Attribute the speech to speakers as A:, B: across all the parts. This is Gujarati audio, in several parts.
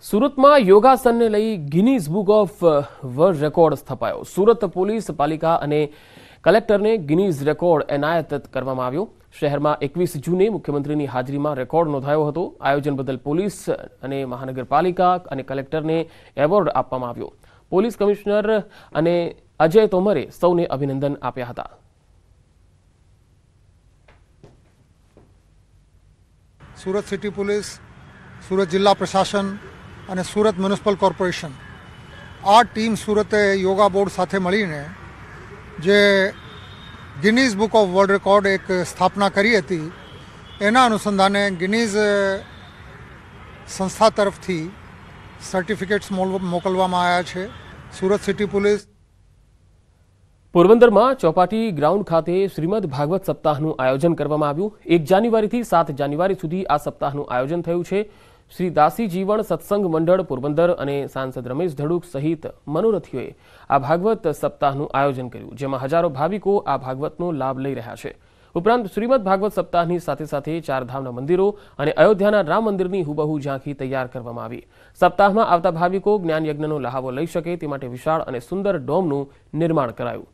A: સુરતમાં યોગાસનને લઈ Guinness book of world record સ્થપાયો સુરત પોલીસ પાલિકા અને કલેક્ટરને ગિનીઝ રેકોર્ડ એનાયત કરવામાં આવ્યો શહેરમાં એકવીસ જૂને મુખ્યમંત્રીની હાજરીમાં રેકોર્ડ નોંધાયો હતો આયોજન બદલ પોલીસ અને મહાનગરપાલિકા અને કલેક્ટરને એવોર્ડ આપવામાં આવ્યો પોલીસ કમિશનર અને અજય તોમરે સૌને અભિનંદન આપ્યા હતા
B: સુરત સિટી પોલીસ સુરત જિલ્લા પ્રશાસન અને સુરત મ્યુનિસિપલ કોર્પોરેશન આ ટીમ સુરતે યોગા બોર્ડ સાથે મળીને જે Guinness book of world record એક સ્થાપના કરી હતી એના અનુસંધાને ગિનીઝ સંસ્થા તરફથી સર્ટિફિકેટ્સ મોકલવામાં આવ્યા છે સુરત સિટી પોલીસ
A: પોરબંદરમાં ચોપાટી ગ્રાઉન્ડ ખાતે શ્રીમદ ભાગવત સપ્તાહનું આયોજન કરવામાં આવ્યું એક જાન્યુઆરીથી સાત જાન્યુઆરી સુધી આ સપ્તાહનું આયોજન થયું છે શ્રી દાસી જીવણ સત્સંગ મંડળ પોરબંદર અને સાંસદ રમેશ ધડુક સહિત મનોરથીઓએ આ ભાગવત સપ્તાહનું આયોજન કર્યું જેમાં હજારો ભાવિકો આ ભાગવતનો લાભ લઈ રહ્યા છે ઉપરાંત શ્રીમદ ભાગવત સપ્તાહની સાથે સાથે ચારધામના મંદિરો અને અયોધ્યાના રામ મંદિરની હુબહુ ઝાંખી તૈયાર કરવામાં આવી સપ્તાહમાં આવતા ભાવિકો જ્ઞાનયજ્ઞનો લહાવો લઈ શકે તે માટે વિશાળ અને સુંદર ડોમનું નિર્માણ કરાયું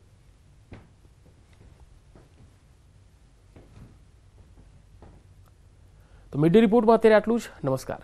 A: તો મીડિયા રિપોર્ટમાં અત્યારે આટલું જ નમસ્કાર